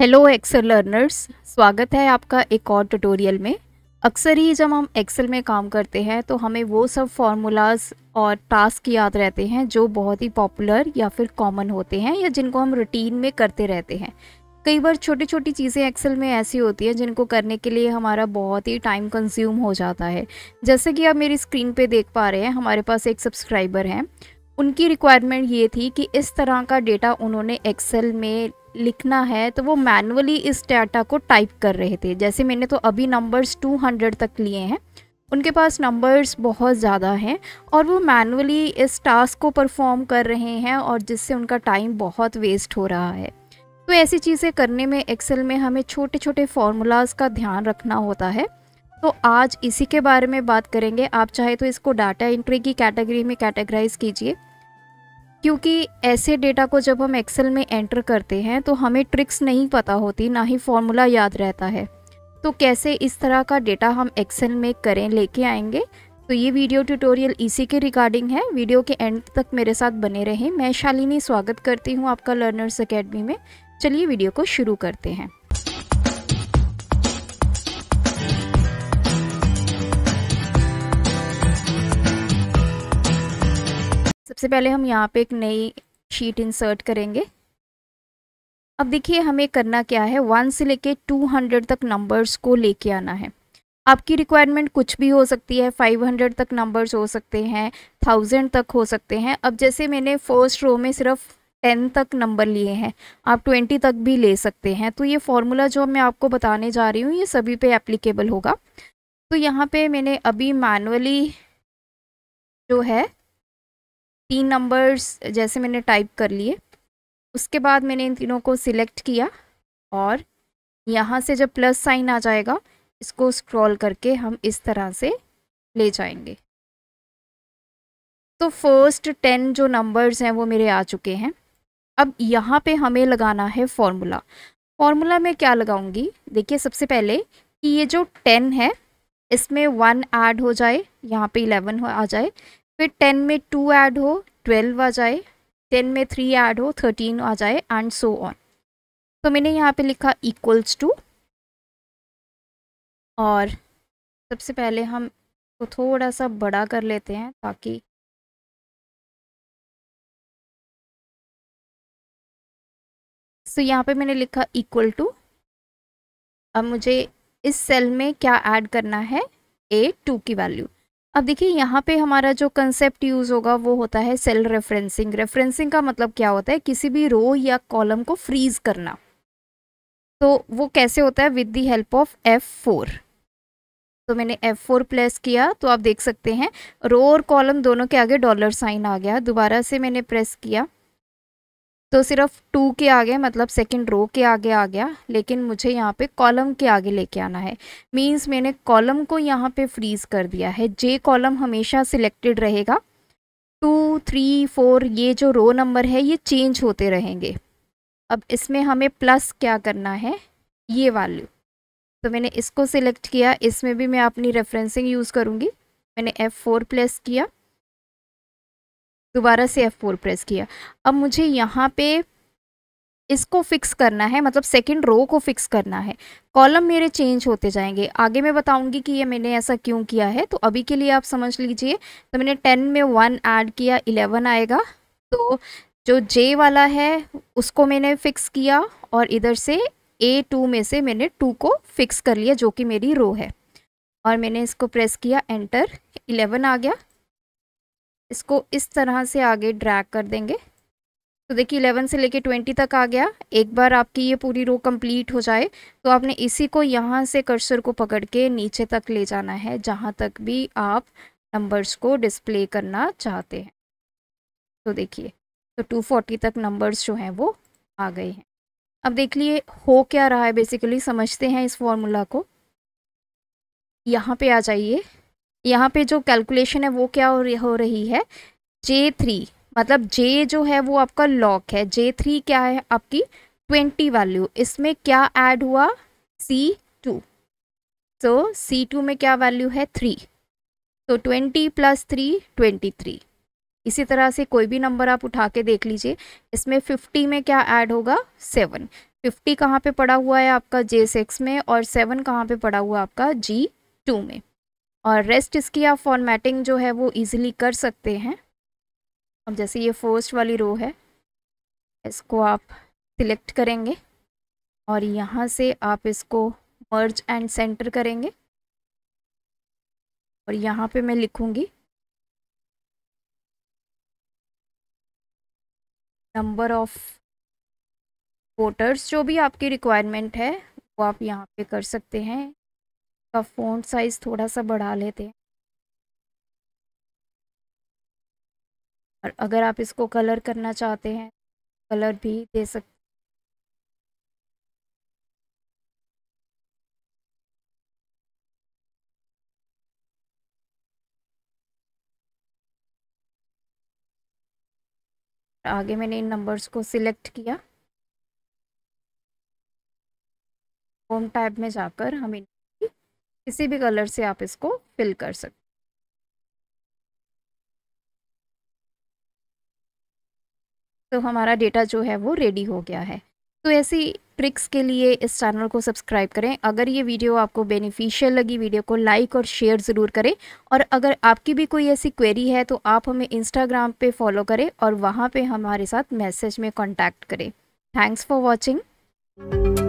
hello Excel learners स्वागत है आपका एक और ट्यूटोरियल में अक्सर ही जब हम एक्सेल में काम करते हैं तो हमें वो सब फार्मूलाज और टास्क याद रहते हैं जो बहुत ही पॉपुलर या फिर कॉमन होते हैं या जिनको हम रूटीन में करते रहते हैं कई बार छोटी छोटी चीज़ें एक्सेल में ऐसी होती हैं जिनको करने के लिए हमारा बहुत ही टाइम कंज्यूम हो जाता है जैसे कि आप मेरी स्क्रीन पर देख पा रहे हैं हमारे पास एक सब्सक्राइबर हैं उनकी रिक्वायरमेंट ये थी कि इस तरह का डेटा उन्होंने एक्सेल में लिखना है तो वो मैनुअली इस डाटा को टाइप कर रहे थे जैसे मैंने तो अभी नंबर्स 200 तक लिए हैं उनके पास नंबर्स बहुत ज़्यादा हैं और वो मैनुअली इस टास्क को परफॉर्म कर रहे हैं और जिससे उनका टाइम बहुत वेस्ट हो रहा है तो ऐसी चीज़ें करने में एक्सेल में हमें छोटे छोटे फार्मूलाज का ध्यान रखना होता है तो आज इसी के बारे में बात करेंगे आप चाहे तो इसको डाटा एंट्री की कैटेगरी में कैटेगराइज कीजिए क्योंकि ऐसे डेटा को जब हम एक्सेल में एंटर करते हैं तो हमें ट्रिक्स नहीं पता होती ना ही फॉर्मूला याद रहता है तो कैसे इस तरह का डेटा हम एक्सेल में करें लेके आएंगे तो ये वीडियो ट्यूटोरियल इसी के रिगार्डिंग है वीडियो के एंड तक मेरे साथ बने रहें मैं शालिनी स्वागत करती हूँ आपका लर्नर्स अकेडमी में चलिए वीडियो को शुरू करते हैं सबसे पहले हम यहाँ पे एक नई शीट इंसर्ट करेंगे अब देखिए हमें करना क्या है वन से लेके टू हंड्रेड तक नंबर्स को लेके आना है आपकी रिक्वायरमेंट कुछ भी हो सकती है फाइव हंड्रेड तक नंबर्स हो सकते हैं थाउजेंड तक हो सकते हैं अब जैसे मैंने फर्स्ट रो में सिर्फ टेन तक नंबर लिए हैं आप ट्वेंटी तक भी ले सकते हैं तो ये फॉर्मूला जो मैं आपको बताने जा रही हूँ ये सभी पे एप्लीकेबल होगा तो यहाँ पे मैंने अभी मैनुअली जो है तीन नंबर्स जैसे मैंने टाइप कर लिए उसके बाद मैंने इन तीनों को सिलेक्ट किया और यहाँ से जब प्लस साइन आ जाएगा इसको स्क्रॉल करके हम इस तरह से ले जाएंगे तो फर्स्ट टेन जो नंबर्स हैं वो मेरे आ चुके हैं अब यहाँ पे हमें लगाना है फॉर्मूला फॉर्मूला में क्या लगाऊंगी देखिए सबसे पहले कि ये जो टेन है इसमें वन ऐड हो जाए यहाँ पे इलेवन आ जाए फिर टेन में टू ऐड हो ट्वेल्व आ जाए टेन में थ्री ऐड हो थर्टीन आ जाए एंड सो ऑन तो मैंने यहाँ पे लिखा इक्वल्स टू और सबसे पहले हम तो थोड़ा सा बड़ा कर लेते हैं ताकि सो so, यहाँ पे मैंने लिखा इक्वल टू अब मुझे इस सेल में क्या ऐड करना है ए टू की वैल्यू अब देखिए यहाँ पे हमारा जो कंसेप्ट यूज़ होगा वो होता है सेल रेफरेंसिंग रेफरेंसिंग का मतलब क्या होता है किसी भी रो या कॉलम को फ्रीज करना तो वो कैसे होता है with the help of F four तो मैंने एफ फोर प्लेस किया तो आप देख सकते हैं रो और कॉलम दोनों के आगे डॉलर साइन आ गया दोबारा से मैंने प्रेस किया तो सिर्फ टू के आगे मतलब सेकंड रो के आगे आ गया लेकिन मुझे यहाँ पे कॉलम के आगे लेके आना है मींस मैंने कॉलम को यहाँ पे फ्रीज़ कर दिया है जे कॉलम हमेशा सिलेक्टेड रहेगा टू थ्री फोर ये जो रो नंबर है ये चेंज होते रहेंगे अब इसमें हमें प्लस क्या करना है ये वाल्यू तो मैंने इसको सिलेक्ट किया इसमें भी मैं अपनी रेफरेंसिंग यूज़ करूँगी मैंने एफ फोर प्लस किया दोबारा से एफ़ फोर प्रेस किया अब मुझे यहाँ पे इसको फिक्स करना है मतलब सेकंड रो को फिक्स करना है कॉलम मेरे चेंज होते जाएंगे आगे मैं बताऊंगी कि ये मैंने ऐसा क्यों किया है तो अभी के लिए आप समझ लीजिए तो मैंने टेन में वन ऐड किया इलेवन आएगा तो जो जे वाला है उसको मैंने फिक्स किया और इधर से ए टू में से मैंने टू को फिक्स कर लिया जो कि मेरी रो है और मैंने इसको प्रेस किया एंटर इलेवन आ गया इसको इस तरह से आगे ड्रैग कर देंगे तो देखिए 11 से लेके 20 तक आ गया एक बार आपकी ये पूरी रो कंप्लीट हो जाए तो आपने इसी को यहाँ से कर्सर को पकड़ के नीचे तक ले जाना है जहाँ तक भी आप नंबर्स को डिस्प्ले करना चाहते हैं तो देखिए तो 240 तक नंबर्स जो हैं वो आ गए हैं अब देख लिए हो क्या रहा है बेसिकली समझते हैं इस फॉर्मूला को यहाँ पर आ जाइए यहाँ पे जो कैलकुलेशन है वो क्या हो रही है जे थ्री मतलब जे जो है वो आपका लॉक है जे थ्री क्या है आपकी ट्वेंटी वैल्यू इसमें क्या ऐड हुआ सी टू सो सी टू में क्या वैल्यू है थ्री तो twenty plus three twenty three इसी तरह से कोई भी नंबर आप उठा के देख लीजिए इसमें फिफ्टी में क्या ऐड होगा सेवन फिफ्टी कहाँ पे पड़ा हुआ है आपका जे सिक्स में और सेवन कहाँ पे पड़ा हुआ आपका जी टू में और रेस्ट इसकी आप फॉर्मेटिंग जो है वो इजीली कर सकते हैं अब जैसे ये फर्स्ट वाली रो है इसको आप सिलेक्ट करेंगे और यहाँ से आप इसको मर्ज एंड सेंटर करेंगे और यहाँ पे मैं लिखूँगी नंबर ऑफ वोटर्स जो भी आपकी रिक्वायरमेंट है वो आप यहाँ पे कर सकते हैं का फ़ॉन्ट साइज़ थोड़ा सा बढ़ा लेते हैं और अगर आप इसको कलर करना चाहते हैं कलर भी दे सकते आगे मैंने इन नंबर्स को सिलेक्ट किया होम टाइप में जाकर हम इन किसी भी कलर से आप इसको फिल कर सकते तो हमारा डेटा जो है वो रेडी हो गया है तो ऐसी ट्रिक्स के लिए इस चैनल को सब्सक्राइब करें अगर ये वीडियो आपको बेनिफिशियल लगी वीडियो को लाइक और शेयर ज़रूर करें और अगर आपकी भी कोई ऐसी क्वेरी है तो आप हमें इंस्टाग्राम पे फॉलो करें और वहाँ पे हमारे साथ मैसेज में कांटेक्ट करें थैंक्स फॉर वॉचिंग